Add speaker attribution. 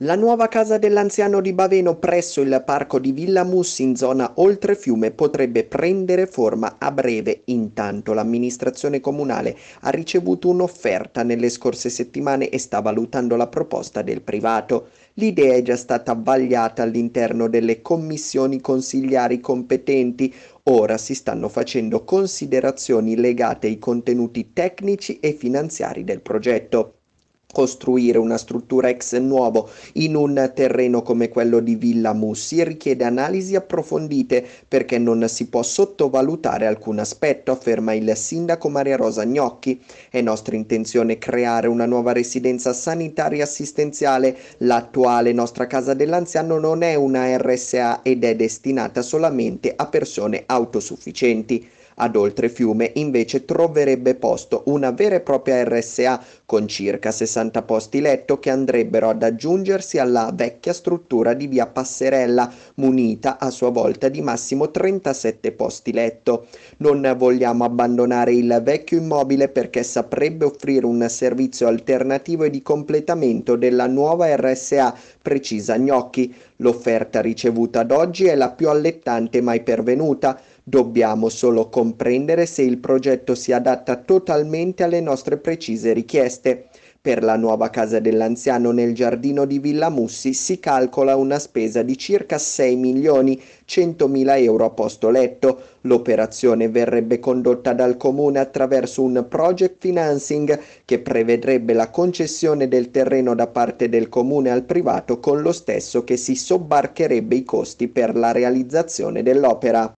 Speaker 1: La nuova casa dell'anziano di Baveno presso il parco di Villa Mus in zona Oltrefiume potrebbe prendere forma a breve. Intanto l'amministrazione comunale ha ricevuto un'offerta nelle scorse settimane e sta valutando la proposta del privato. L'idea è già stata vagliata all'interno delle commissioni consigliari competenti. Ora si stanno facendo considerazioni legate ai contenuti tecnici e finanziari del progetto costruire una struttura ex nuovo in un terreno come quello di Villa Mussi richiede analisi approfondite perché non si può sottovalutare alcun aspetto, afferma il sindaco Maria Rosa Gnocchi. È nostra intenzione creare una nuova residenza sanitaria assistenziale. L'attuale nostra casa dell'anziano non è una RSA ed è destinata solamente a persone autosufficienti. Ad oltrefiume invece troverebbe posto una vera e propria RSA con circa 60 180 posti letto che andrebbero ad aggiungersi alla vecchia struttura di via Passerella, munita a sua volta di massimo 37 posti letto. Non vogliamo abbandonare il vecchio immobile perché saprebbe offrire un servizio alternativo e di completamento della nuova RSA, precisa Gnocchi. L'offerta ricevuta ad oggi è la più allettante mai pervenuta. Dobbiamo solo comprendere se il progetto si adatta totalmente alle nostre precise richieste. Per la nuova casa dell'anziano nel giardino di Villa Mussi si calcola una spesa di circa 6 milioni 100 mila euro a posto letto. L'operazione verrebbe condotta dal comune attraverso un project financing che prevedrebbe la concessione del terreno da parte del comune al privato con lo stesso che si sobbarcherebbe i costi per la realizzazione dell'opera.